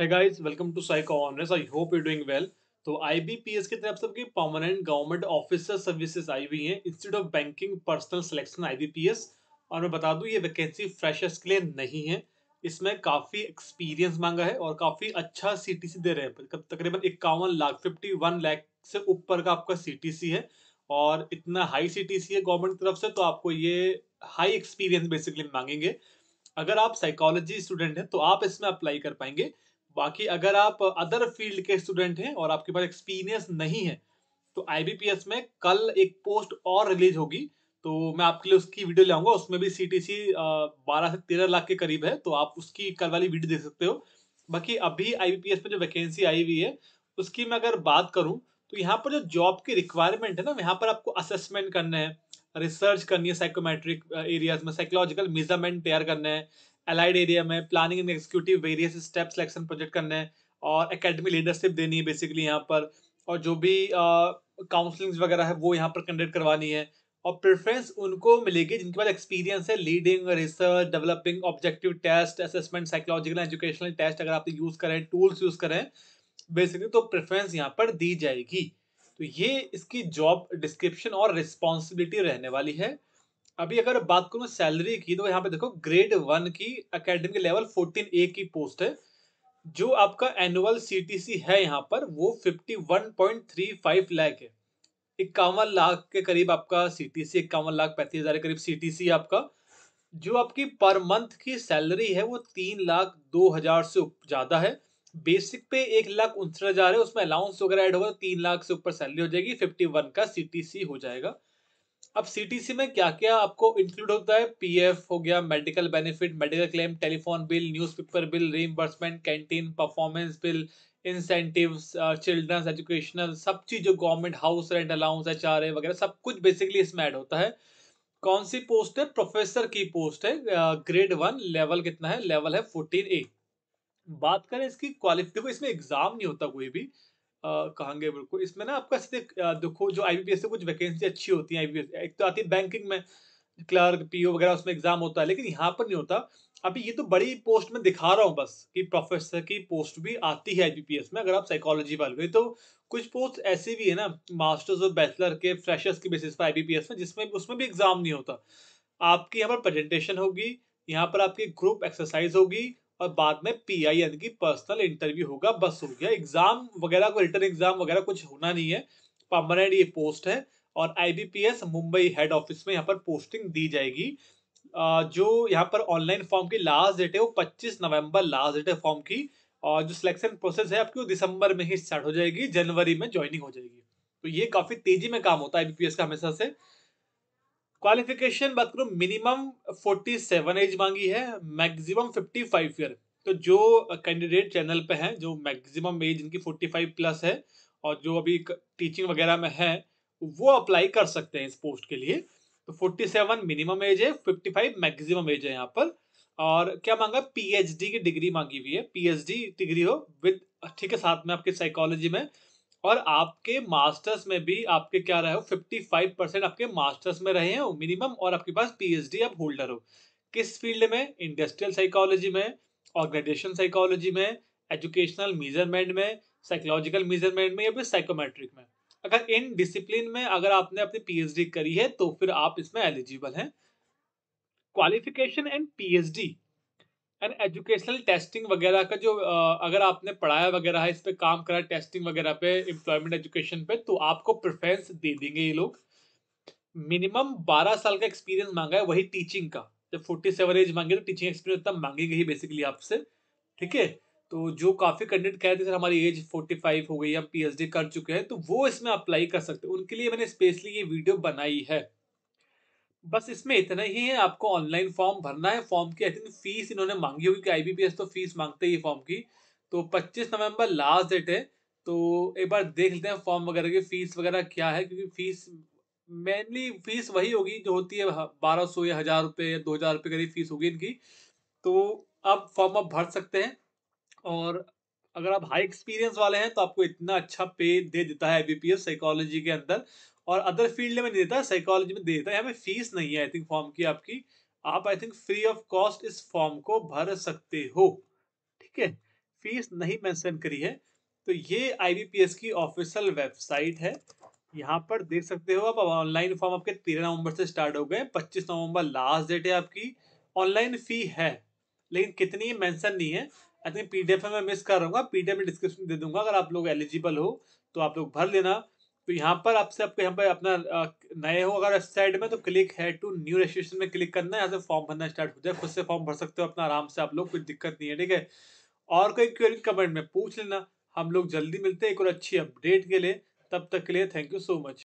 है guys welcome to psycho honours I hope you doing well तो IBPS की तरफ से परमानेंट गवर्नमेंट ऑफिसर सर्विसेज आई हुई हैं institute of banking personnel selection IBPS और मैं बता दूं ये वैकेंसी फ्रेशर्स के लिए नहीं है इसमें काफ़ी एक्सपीरियंस मांगा है और काफ़ी अच्छा सी दे रहे हैं तकरीबन इक्यावन लाख फिफ्टी वन लाख से ऊपर का आपका सी है और इतना हाई सी है गवर्नमेंट की तरफ से तो आपको ये हाई एक्सपीरियंस बेसिकली मांगेंगे अगर आप साइकोलॉजी स्टूडेंट हैं तो आप इसमें अप्लाई कर पाएंगे बाकी अगर आप अदर फील्ड के स्टूडेंट हैं और आपके पास एक्सपीरियंस नहीं है तो आई में कल एक पोस्ट और रिलीज होगी तो मैं आपके लिए उसकी वीडियो ले आऊंगा उसमें भी सी 12 से 13 लाख के करीब है तो आप उसकी कल वाली वीडियो देख सकते हो बाकी अभी आईबीपीएस में जो वैकेंसी आई हुई है उसकी मैं अगर बात करूं तो यहाँ पर जो जॉब की रिक्वायरमेंट है ना यहाँ पर आपको असेसमेंट करना है रिसर्च करनी है साइकोमेट्रिक एरियाज में साइकोलॉजिकल मेजरमेंट तैयार करना है अलाइड एरिया में planning and executive various step selection project करने हैं और एकेडमी लीडरशिप देनी है बेसिकली यहाँ पर और जो भी काउंसलिंग्स वगैरह है वो यहाँ पर कंडक्ट करवानी है और प्रेफरेंस उनको मिलेगी जिनके पास एक्सपीरियंस है leading research developing objective test assessment psychological educational test अगर आप यूज़ करें टूल्स यूज़ करें बेसिकली तो प्रेफरेंस यहाँ पर दी जाएगी तो ये इसकी जॉब डिस्क्रिप्शन और रिस्पॉन्सिबिलिटी रहने वाली है अभी अगर बात करू सैलरी की तो यहाँ पे देखो ग्रेड वन की अकेडमिक लेवल फोर्टीन ए की पोस्ट है जो आपका एनुअल सीटीसी है यहाँ पर वो fifty one point three five lakh है इक्यावन लाख के करीब आपका सीटीसी इक्यावन लाख पैंतीस हजार के करीब सीटीसी आपका जो आपकी पर मंथ की सैलरी है वो तीन लाख दो हजार से ज्यादा है बेसिक पे एक लाख उनसठ हजार है उसमें अलाउंस वगैरह ऐड होगा तो तीन लाख से ऊपर सैलरी हो जाएगी फिफ्टी वन का सी हो जाएगा अब सीटीसी में क्या क्या आपको इंक्लूड होता है पीएफ हो गया medical benefit medical claim telephone bill newspaper bill reimbursement canteen performance bill incentives children's educational सब चीज़ जो government house rent allowance H R वगैरह सब कुछ बेसिकली इसमें ऐड होता है कौन सी पोस्ट है प्रोफेसर की पोस्ट है ग्रेड वन लेवल कितना है लेवल है फोर्टीन ए बात करें इसकी क्वालिफिक इसमें एग्जाम नहीं होता कोई भी कहेंगे बिल्कुल इसमें ना आपका सीधे देखो जो आईबीपीएस से कुछ वैकेंसी अच्छी होती है आईबीपीएस एक तो आती है बैंकिंग में क्लर्क पी वगैरह उसमें एग्जाम होता है लेकिन यहाँ पर नहीं होता अभी ये तो बड़ी पोस्ट में दिखा रहा हूँ बस कि प्रोफेसर की पोस्ट भी आती है आई में अगर आप साइकोलॉजी वाले गई तो कुछ पोस्ट ऐसी भी है ना मास्टर्स और बैचलर के फ्रेशर्स के बेसिस पर आई में जिसमें उसमें भी एग्जाम नहीं होता आपकी यहाँ पर प्रेजेंटेशन होगी यहाँ पर आपकी ग्रुप एक्सरसाइज होगी और बाद में पी आई यानी कि पर्सनल इंटरव्यू होगा बस हो गया एग्जाम वगैरह को रिटर्न एग्जाम वगैरह कुछ होना नहीं है परमानेंट ये पोस्ट है और आईबीपीएस मुंबई हेड ऑफिस में यहाँ पर पोस्टिंग दी जाएगी जो यहाँ पर ऑनलाइन फॉर्म की लास्ट डेट है वो 25 नवंबर लास्ट डेट है फॉर्म की और जो सिलेक्शन प्रोसेस है आपकी वो दिसंबर में ही स्टार्ट हो जाएगी जनवरी में ज्वाइनिंग हो जाएगी तो ये काफी तेजी में काम होता है आईबीपीएस का हमेशा से क्वालिफिकेशन बात करो मिनिमम 47 एज मांगी है मैक्सिमम 55 ईयर तो जो कैंडिडेट चैनल पे हैं जो मैक्सिमम एज इनकी 45 प्लस है और जो अभी टीचिंग वगैरह में है वो अप्लाई कर सकते हैं इस पोस्ट के लिए तो 47 मिनिमम एज है 55 मैक्सिमम एज है यहाँ पर और क्या मांगा पीएचडी की डिग्री मांगी हुई है पीएचडी डिग्री हो विद ठीक है साथ में आपके साइकोलॉजी में और आपके मास्टर्स में भी आपके क्या रहे हो 55 परसेंट आपके मास्टर्स में रहे हो मिनिमम और आपके पास पीएचडी आप होल्डर हो किस फील्ड में इंडस्ट्रियल साइकोलॉजी में ऑर्गेनाइजेशन साइकोलॉजी में एजुकेशनल मेजरमेंट में साइकोलॉजिकल मेजरमेंट में या फिर साइकोमेट्रिक में अगर इन डिसिप्लिन में अगर आपने अपनी पीएचडी करी है तो फिर आप इसमें एलिजिबल हैं qualification and PhD and educational testing वगैरह का जो अगर आपने पढ़ाया वगैरह है इस पर काम करा टेस्टिंग वगैरह पे एम्प्लॉयमेंट एजुकेशन पे तो आपको प्रेफरेंस दे देंगे ये लोग मिनिमम बारह साल का एक्सपीरियंस मांगा है वही टीचिंग का जब फोर्टी सेवन एज मांगे तो टीचिंग एक्सपीरियंस तब मांगी ही बेसिकली आपसे ठीक है तो जो काफ़ी कैंडिडेट कह रहे थे सर हमारी एज फोर्टी फाइव हो गई हम पी कर चुके हैं तो वो इसमें अप्लाई कर सकते हैं उनके लिए मैंने स्पेशली ये वीडियो बनाई है बस इसमें इतना ही है आपको ऑनलाइन फॉर्म भरना है फॉर्म की आई थिंक फीस इन्होंने मांगी होगी कि आईबीपीएस तो फीस मांगते ही फॉर्म की तो 25 नवंबर लास्ट डेट है तो एक बार देख लेते हैं फॉर्म वगैरह की फीस वगैरह क्या है क्योंकि फीस मेनली फीस वही होगी जो होती है हाँ, बारह सौ या हज़ार रुपये या दो हज़ार रुपये करीब फीस होगी इनकी तो आप फॉर्म आप भर सकते हैं और अगर आप हाई एक्सपीरियंस वाले हैं तो आपको इतना अच्छा पे दे देता है बीपीएस साइकोलॉजी के अंदर और अदर फील्ड में नहीं देता साइकोलॉजी में दे देता है यहाँ पे फीस नहीं है आई थिंक फॉर्म की आपकी आप I think free of cost इस फॉर्म को भर सकते हो ठीक है फीस नहीं मैंसन करी है तो ये आईबीपीएस की ऑफिशियल वेबसाइट है यहाँ पर देख सकते हो आप ऑनलाइन फॉर्म आपके तेरह नवंबर से स्टार्ट हो गए पच्चीस नवंबर लास्ट डेट है आपकी ऑनलाइन फी है लेकिन कितनी मेंशन नहीं है आई थिंक पीडीएफ में मिस कर रहा हूँ पीडीएफ में डिस्क्रिप्शन दे दूंगा अगर आप लोग एलिजिबल हो तो आप लोग भर लेना तो यहाँ पर आपसे आपको यहाँ पर अपना नए हो अगर वेबसाइट में तो क्लिक है टू न्यू रजिस्ट्रेशन में क्लिक करना है यहाँ से फॉर्म भरना स्टार्ट हो जाए खुद से फॉर्म भर सकते हो अपना आराम से आप लोग कोई दिक्कत नहीं है ठीक है और कोई क्वेरी कमेंट में पूछ लेना हम लोग जल्दी मिलते हैं एक और अच्छी अपडेट के लिए तब तक के लिए थैंक यू सो मच